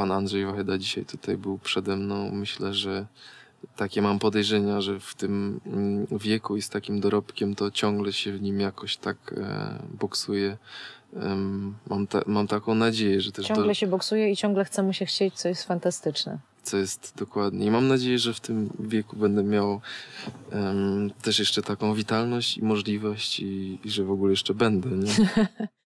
pan Andrzej Wajda dzisiaj tutaj był przede mną. Myślę, że takie mam podejrzenia, że w tym mm, wieku i z takim dorobkiem to ciągle się w nim jakoś tak e, boksuje. Um, mam, ta, mam taką nadzieję, że też. Ciągle do... się boksuje i ciągle chce mu się chcieć, co jest fantastyczne. Co jest dokładnie. I mam nadzieję, że w tym wieku będę miał um, też jeszcze taką witalność i możliwość, i, i że w ogóle jeszcze będę. Nie?